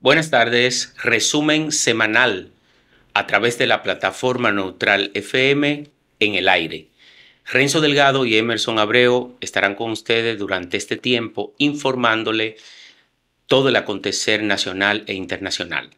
Buenas tardes, resumen semanal a través de la plataforma neutral FM en el aire. Renzo Delgado y Emerson Abreu estarán con ustedes durante este tiempo informándole todo el acontecer nacional e internacional.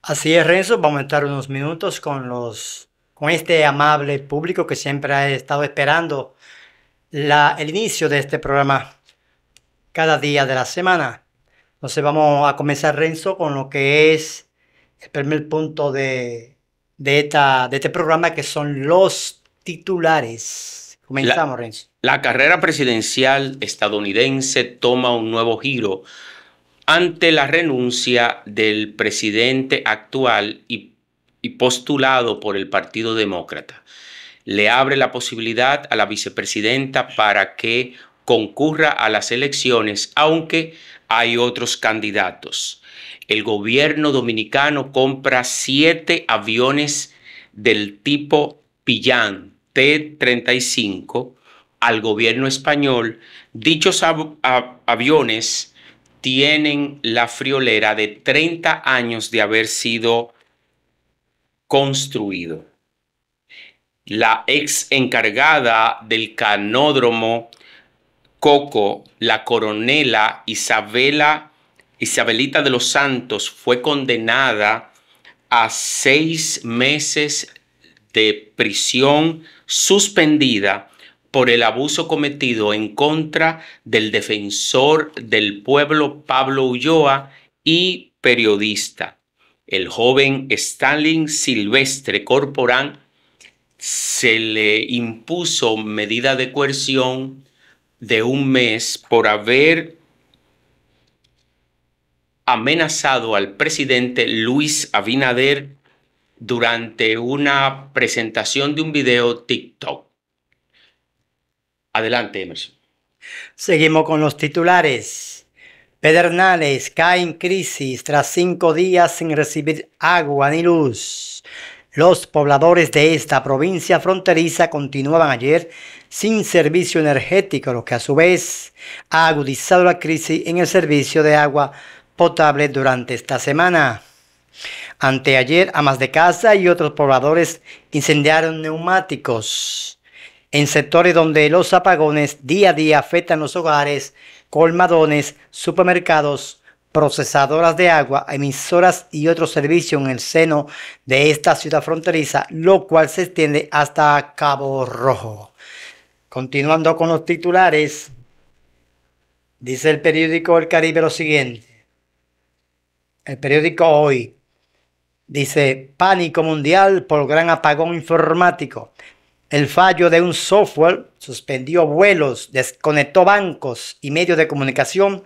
Así es, Renzo, vamos a estar unos minutos con los con este amable público que siempre ha estado esperando la, el inicio de este programa cada día de la semana. Entonces vamos a comenzar, Renzo, con lo que es el primer punto de, esta, de este programa, que son los titulares. Comenzamos, Renzo. La carrera presidencial estadounidense toma un nuevo giro ante la renuncia del presidente actual y, y postulado por el Partido Demócrata. Le abre la posibilidad a la vicepresidenta para que concurra a las elecciones, aunque hay otros candidatos. El gobierno dominicano compra siete aviones del tipo Pillán T-35 al gobierno español. Dichos aviones tienen la friolera de 30 años de haber sido construido. La ex encargada del canódromo Coco, la coronela Isabela, Isabelita de los Santos fue condenada a seis meses de prisión suspendida por el abuso cometido en contra del defensor del pueblo Pablo Ulloa y periodista. El joven Stalin Silvestre Corporán se le impuso medida de coerción de un mes por haber amenazado al presidente Luis Abinader durante una presentación de un video TikTok. Adelante, Emerson. Seguimos con los titulares. Pedernales cae en crisis tras cinco días sin recibir agua ni luz. Los pobladores de esta provincia fronteriza continuaban ayer sin servicio energético, lo que a su vez ha agudizado la crisis en el servicio de agua potable durante esta semana. Anteayer, amas de casa y otros pobladores incendiaron neumáticos en sectores donde los apagones día a día afectan los hogares, colmadones, supermercados, procesadoras de agua, emisoras y otros servicios en el seno de esta ciudad fronteriza, lo cual se extiende hasta Cabo Rojo. Continuando con los titulares, dice el periódico El Caribe lo siguiente. El periódico Hoy dice, pánico mundial por gran apagón informático. El fallo de un software suspendió vuelos, desconectó bancos y medios de comunicación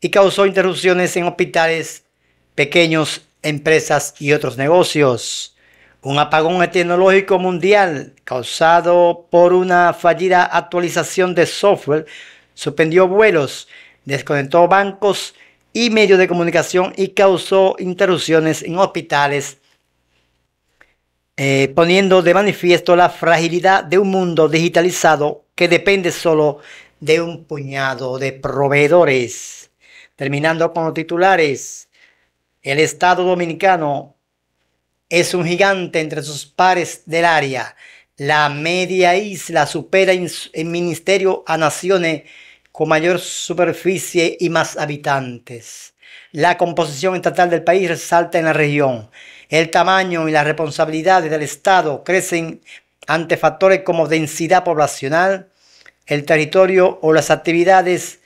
y causó interrupciones en hospitales, pequeños, empresas y otros negocios. Un apagón tecnológico mundial causado por una fallida actualización de software suspendió vuelos, desconectó bancos y medios de comunicación y causó interrupciones en hospitales, eh, poniendo de manifiesto la fragilidad de un mundo digitalizado que depende solo de un puñado de proveedores. Terminando con los titulares, el Estado Dominicano es un gigante entre sus pares del área. La media isla supera en ministerio a naciones con mayor superficie y más habitantes. La composición estatal del país resalta en la región. El tamaño y las responsabilidades del Estado crecen ante factores como densidad poblacional, el territorio o las actividades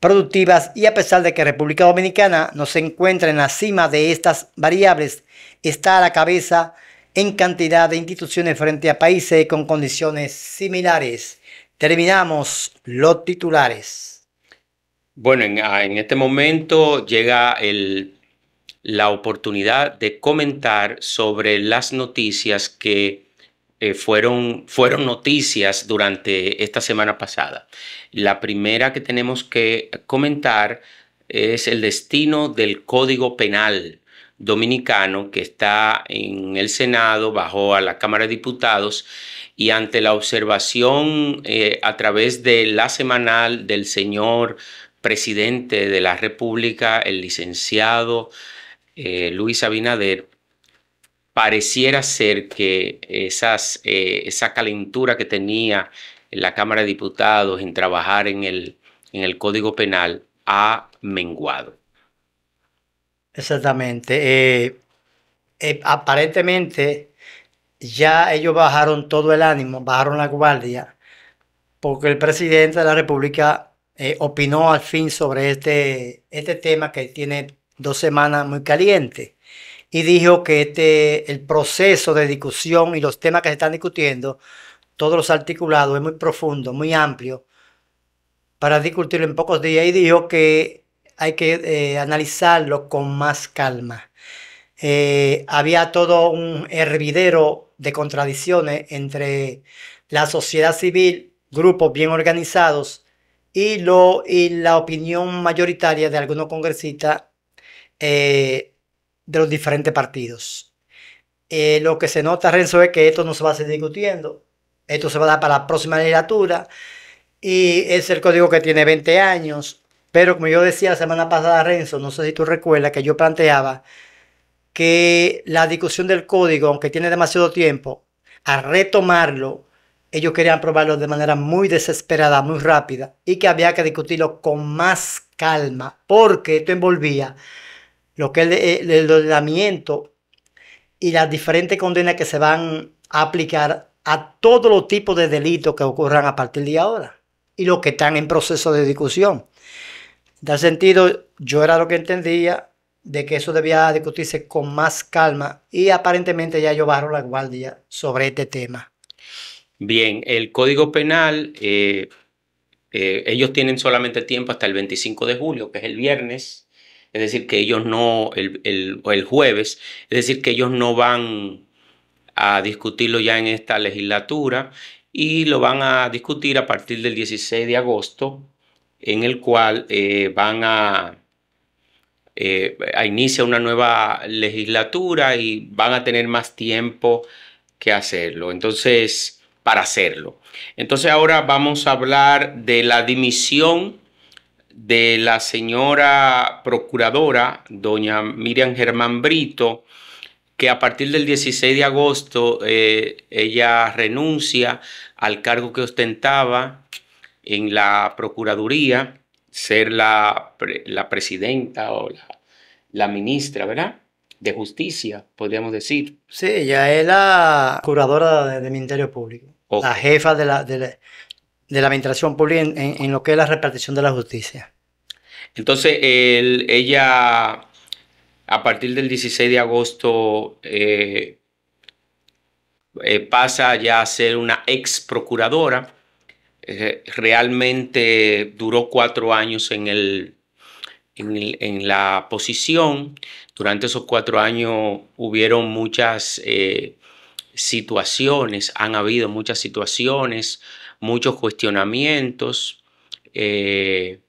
productivas y a pesar de que República Dominicana no se encuentra en la cima de estas variables, está a la cabeza en cantidad de instituciones frente a países con condiciones similares. Terminamos los titulares. Bueno, en, ah, este momento llega la oportunidad de comentar sobre las noticias que eh, fueron, fueron noticias durante esta semana pasada. La primera que tenemos que comentar es el destino del Código Penal dominicano que está en el Senado, bajo a la Cámara de Diputados y ante la observación eh, a través de la semanal del señor presidente de la República, el licenciado eh, Luis Abinader, pareciera ser que esas, eh, esa calentura que tenía la Cámara de Diputados en trabajar en el, Código Penal ha menguado. Exactamente. Eh, eh, aparentemente ya ellos bajaron todo el ánimo, bajaron la guardia, porque el presidente de la República opinó al fin sobre este, este tema que tiene dos semanas muy caliente y dijo que este, el proceso de discusión y los temas que se están discutiendo, todos los articulados, es muy profundo, muy amplio, para discutirlo en pocos días y dijo que hay que eh, analizarlo con más calma. Eh, había todo un hervidero de contradicciones entre la sociedad civil, grupos bien organizados, y, lo, y la opinión mayoritaria de algunos congresistas eh, de los diferentes partidos. Eh, lo que se nota, Renzo, es que esto no se va a seguir discutiendo. Esto se va a dar para la próxima legislatura. Y es el código que tiene 20 años. Pero como yo decía la semana pasada, Renzo, no sé si tú recuerdas que yo planteaba que la discusión del código, aunque tiene demasiado tiempo, a retomarlo, ellos querían probarlo de manera muy desesperada, muy rápida, y que había que discutirlo con más calma, porque esto envolvía lo que es el, ordenamiento y las diferentes condenas que se van a aplicar a todos los tipos de delitos que ocurran a partir de ahora y los que están en proceso de discusión. En sentido, yo era lo que entendía de que eso debía discutirse con más calma y aparentemente ya yo la guardia sobre este tema. Bien, el Código Penal, eh, eh, ellos tienen solamente tiempo hasta el 25 de julio, que es el viernes, es decir, que ellos no, el, jueves, es decir, que ellos no van a discutirlo ya en esta legislatura y lo van a discutir a partir del 16 de agosto, en el cual eh, van a, eh, iniciar una nueva legislatura y van a tener más tiempo que hacerlo. Entonces, para hacerlo. Entonces ahora vamos a hablar de la dimisión de la señora procuradora, doña Miriam Germán Brito, que a partir del 16 de agosto eh, ella renuncia al cargo que ostentaba en la Procuraduría, ser la, la presidenta o la, ministra, ¿verdad? de justicia, podríamos decir. Sí, ella es la curadora del Ministerio Público, la jefa de la, de la, de la administración pública en, lo que es la repartición de la justicia. Entonces, ella, a partir del 16 de agosto, eh, eh, pasa ya a ser una ex procuradora. Eh, realmente duró cuatro años en, en, en, la posición. Durante esos cuatro años hubieron muchas situaciones, han habido muchas situaciones muchos cuestionamientos. Eh,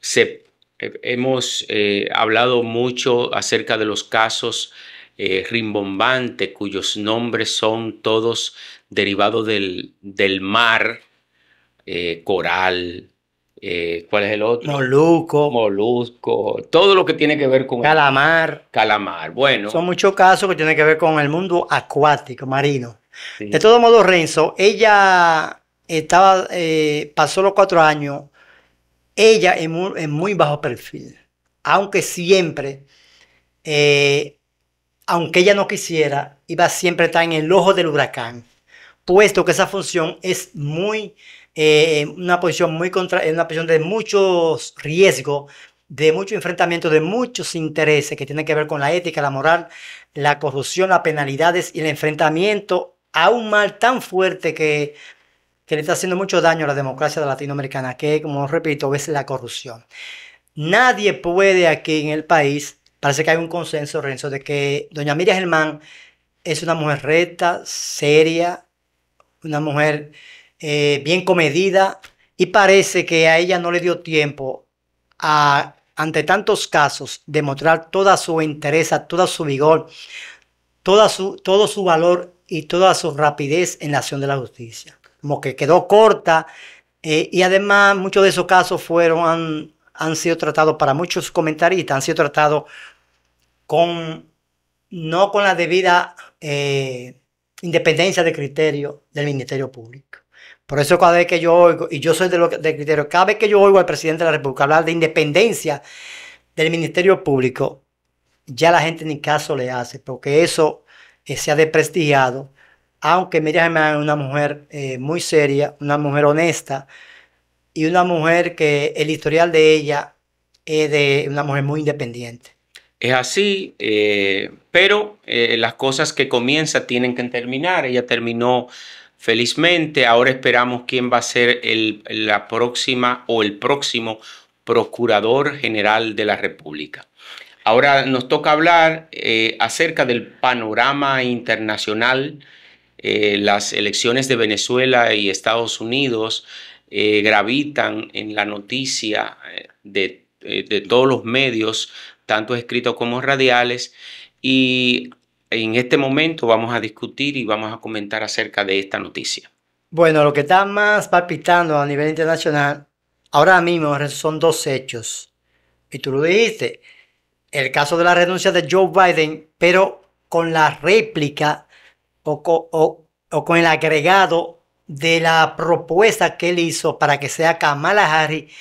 se, eh, hemos eh, hablado mucho acerca de los casos eh, rimbombantes cuyos nombres son todos derivados del, mar, coral, ¿cuál es el otro? Molusco. Molusco, todo lo que tiene que ver con... Calamar. Calamar, bueno. Son muchos casos que tienen que ver con el mundo acuático, marino. De todo modo, Renzo, ella estaba, eh, pasó los cuatro años, ella en muy, muy bajo perfil, aunque siempre, eh, aunque ella no quisiera, iba siempre a estar en el ojo del huracán, puesto que esa función es muy, eh, una posición muy contra, una posición de muchos riesgos, de mucho enfrentamiento, de muchos intereses que tienen que ver con la ética, la moral, la corrupción, las penalidades y el enfrentamiento a un mal tan fuerte que que le está haciendo mucho daño a la democracia latinoamericana, que como repito, es la corrupción. Nadie puede aquí en el país, parece que hay un consenso, Renzo, de que doña Miriam Germán es una mujer recta, seria, una mujer eh, bien comedida, y parece que a ella no le dio tiempo a, ante tantos casos, demostrar toda su interés, toda su vigor, toda su, todo su valor y toda su rapidez en la acción de la justicia como que quedó corta. Eh, y además muchos de esos casos fueron, han, han sido tratados para muchos comentaristas, han sido tratados con, no con la debida eh, independencia de criterio del Ministerio Público. Por eso cada vez que yo oigo, y yo soy de, lo, de criterio, cada vez que yo oigo al presidente de la República hablar de independencia del Ministerio Público, ya la gente ni caso le hace, porque eso eh, se ha desprestigiado aunque Miriam es una mujer eh, muy seria, una mujer honesta y una mujer que el historial de ella es de una mujer muy independiente. Es así, eh, pero eh, las cosas que comienzan tienen que terminar. Ella terminó felizmente, ahora esperamos quién va a ser la próxima o el próximo Procurador General de la República. Ahora nos toca hablar acerca del panorama internacional eh, las elecciones de Venezuela y Estados Unidos eh, gravitan en la noticia eh, de, de todos los medios, tanto escritos como radiales, y en este momento vamos a discutir y vamos a comentar acerca de esta noticia. Bueno, lo que está más palpitando a nivel internacional ahora mismo son dos hechos. Y tú lo dijiste, el caso de la renuncia de Joe Biden, pero con la réplica o, con el agregado de la propuesta que él hizo para que sea Kamala Harris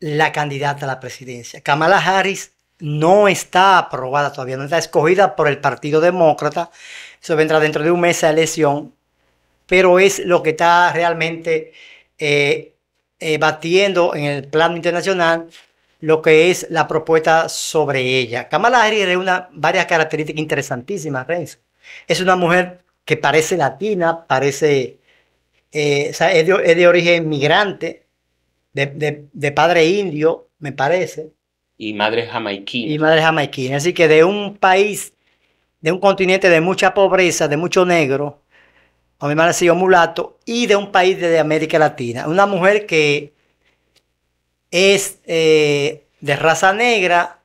la candidata a la presidencia. Kamala Harris no está aprobada todavía, no está escogida por el Partido Demócrata. Eso vendrá dentro de un mes a elección, pero es lo que está realmente eh, eh, batiendo en el plano internacional lo que es la propuesta sobre ella. Kamala Harris reúne varias características interesantísimas, Renzo. Es una mujer que parece latina, parece, eh, o sea, es, de, origen migrante, de, padre indio, me parece. Y madre jamaiquina. Y madre jamaiquina. Así que de un país, de un continente de mucha pobreza, de mucho negro, o mi madre ha sido mulato, y de un país de, América Latina. Una mujer que es eh, de raza negra,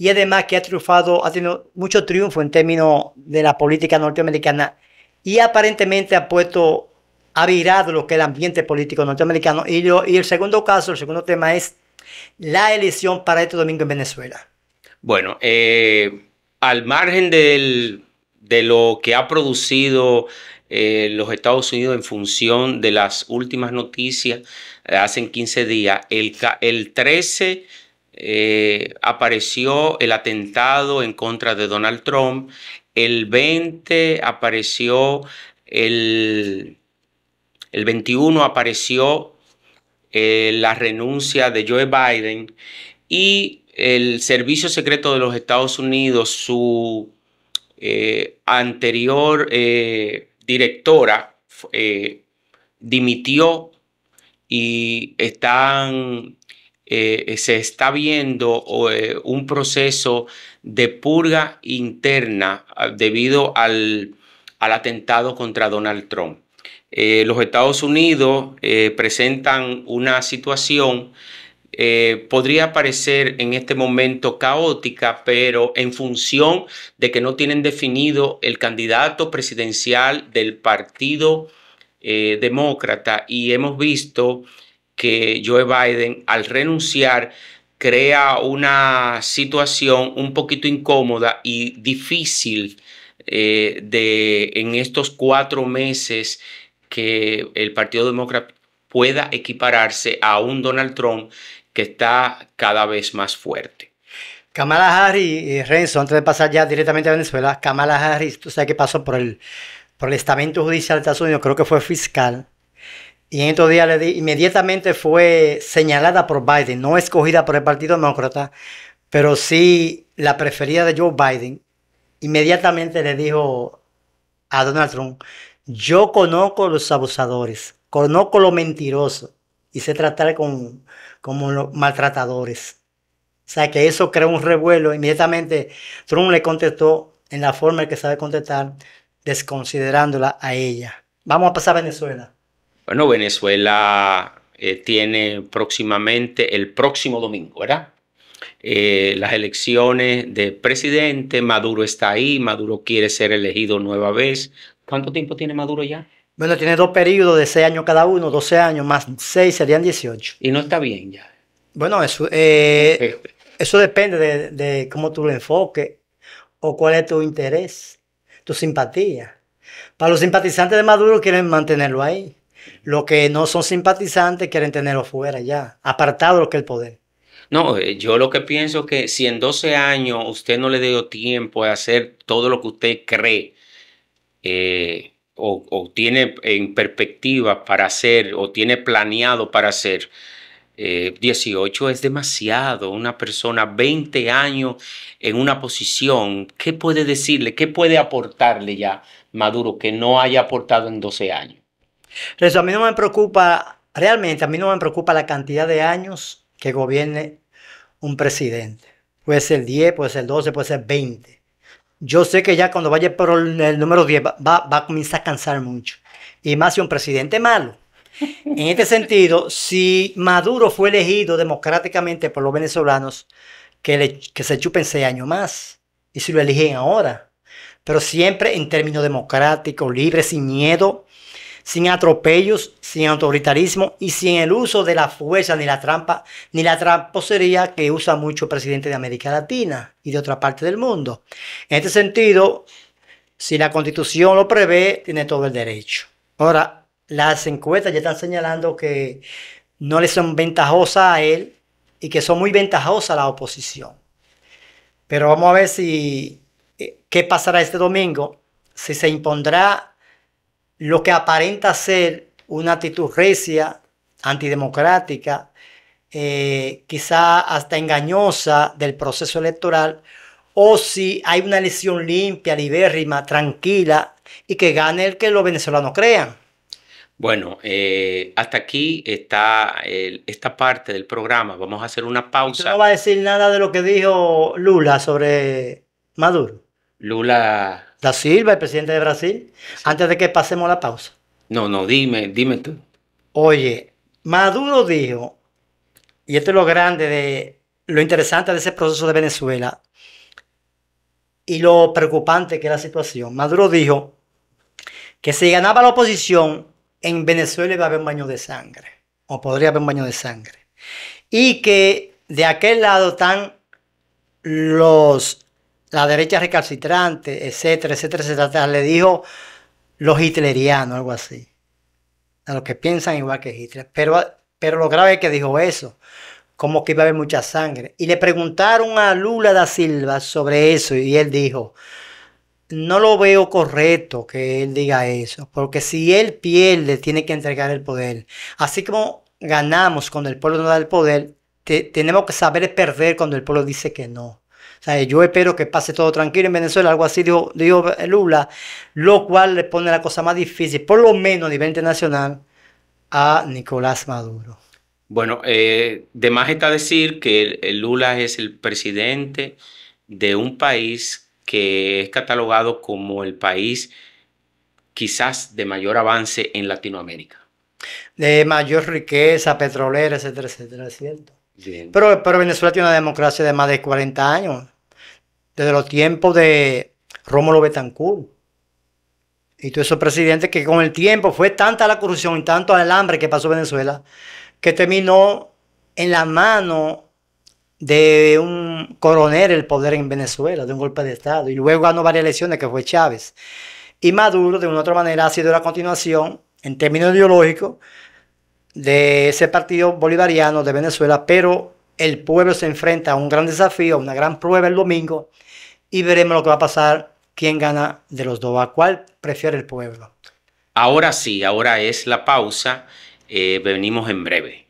y además que ha triunfado, ha tenido mucho triunfo en términos de la política norteamericana y aparentemente ha puesto, ha virado lo que es el ambiente político norteamericano. Y, el segundo caso, el segundo tema es la elección para este domingo en Venezuela. Bueno, eh, al margen de lo que ha producido eh, los Estados Unidos en función de las últimas noticias, eh, hace 15 días, el, el 13 eh, apareció el atentado en contra de Donald Trump, el 20 apareció el, el 21 apareció eh, la renuncia de Joe Biden y el Servicio Secreto de los Estados Unidos, su eh, anterior directora dimitió y están eh, se está viendo eh, un proceso de purga interna ah, debido al, atentado contra Donald Trump. Eh, los Estados Unidos presentan una situación podría parecer en este momento caótica, pero en función de que no tienen definido el candidato presidencial del Partido Demócrata y hemos visto que Joe Biden, al renunciar, crea una situación un poquito incómoda y difícil eh, de en estos cuatro meses que el Partido Demócrata pueda equipararse a un Donald Trump que está cada vez más fuerte. Kamala Harris eh, Renzo, antes de pasar ya directamente a Venezuela, Kamala Harris, tú sabes que pasó por el, por el estamento judicial de Estados Unidos, creo que fue fiscal, y en estos días le di, inmediatamente fue señalada por Biden, no escogida por el Partido Demócrata, pero sí la preferida de Joe Biden. Inmediatamente le dijo a Donald Trump, yo conozco los abusadores, conozco los mentirosos y sé tratar con, como los maltratadores. O sea que eso creó un revuelo. Inmediatamente Trump le contestó en la forma en que sabe contestar, desconsiderándola a ella. Vamos a pasar a Venezuela. Bueno, Venezuela eh, tiene próximamente, el próximo domingo, ¿verdad? Eh, las elecciones de presidente, Maduro está ahí, Maduro quiere ser elegido nueva vez. ¿Cuánto tiempo tiene Maduro ya? Bueno, tiene dos periodos de seis años cada uno, doce años más seis serían 18. Y no está bien ya. Bueno, eso, eh, eso depende de, de, cómo tú lo enfoques o cuál es tu interés, tu simpatía. Para los simpatizantes de Maduro quieren mantenerlo ahí. Los que no son simpatizantes quieren tenerlo fuera ya, apartado lo que el poder. No, eh, yo lo que pienso que si en 12 años usted no le dio tiempo a hacer todo lo que usted cree eh, o, tiene en perspectiva para hacer o tiene planeado para hacer, 18 eh, es demasiado. Una persona 20 años en una posición, ¿qué puede decirle? ¿Qué puede aportarle ya Maduro que no haya aportado en 12 años? a mí no me preocupa, realmente a mí no me preocupa la cantidad de años que gobierne un presidente. Puede ser 10, puede ser 12, puede ser 20. Yo sé que ya cuando vaya por el número 10 va, a comenzar a cansar mucho. Y más si un presidente malo. En este sentido, si Maduro fue elegido democráticamente por los venezolanos, que, se chupen seis años más. Y si lo eligen ahora. Pero siempre en términos democráticos, libres, sin miedo sin atropellos, sin autoritarismo y sin el uso de la fuerza ni la trampa, ni la tramposería que usa mucho el presidente de América Latina y de otra parte del mundo. En este sentido, si la constitución lo prevé, tiene todo el derecho. Ahora, las encuestas ya están señalando que no le son ventajosas a él y que son muy ventajosas a la oposición. Pero vamos a ver si eh, qué pasará este domingo, si se impondrá lo que aparenta ser una actitud recia, antidemocrática, eh, quizá hasta engañosa del proceso electoral, o si hay una elección limpia, libérrima, tranquila y que gane el que los venezolanos crean. Bueno, eh, hasta aquí está esta parte del programa. Vamos a hacer una pausa. no va a decir nada de lo que dijo Lula sobre Maduro. Lula. Da Silva, el presidente de Brasil. Antes de que pasemos la pausa. No, no, dime, dime tú. Oye, Maduro dijo, y esto es lo grande de lo interesante de ese proceso de Venezuela y lo preocupante que es la situación. Maduro dijo que si ganaba la oposición, en Venezuela iba a haber un baño de sangre, o podría haber un baño de sangre. Y que de aquel lado están los la derecha recalcitrante, etcétera, etcétera, etcétera. Le dijo los hitlerianos, algo así. A los que piensan igual que Hitler. Pero, pero lo grave es que dijo eso. Como que iba a haber mucha sangre. Y le preguntaron a Lula da Silva sobre eso. Y él dijo, no lo veo correcto que él diga eso. Porque si él pierde, tiene que entregar el poder. Así como ganamos cuando el pueblo no da el poder, tenemos que saber perder cuando el pueblo dice que no. O sea, yo espero que pase todo tranquilo en Venezuela, algo así dijo, Lula, lo cual le pone la cosa más difícil, por lo menos a nivel internacional, a Nicolás Maduro. Bueno, eh, de más está decir que Lula es el presidente de un país que es catalogado como el país quizás de mayor avance en Latinoamérica. De mayor riqueza petrolera, etcétera, etcétera, ¿cierto? Pero, pero Venezuela tiene una democracia de más de 40 años, desde los tiempos de Rómulo Betancourt. Y todos esos presidentes que con el tiempo fue tanta la corrupción y tanto el hambre que pasó Venezuela, que terminó en la mano de un coronel el poder en Venezuela, de un golpe de Estado. Y luego ganó varias elecciones, que fue Chávez. Y Maduro, de una u otra manera, ha sido la continuación, en términos ideológicos, de ese partido bolivariano de Venezuela, pero el pueblo se enfrenta a un gran desafío, a una gran prueba el domingo, y veremos lo que va a pasar, quién gana de los dos, a cuál prefiere el pueblo. Ahora sí, ahora es la pausa, eh, venimos en breve.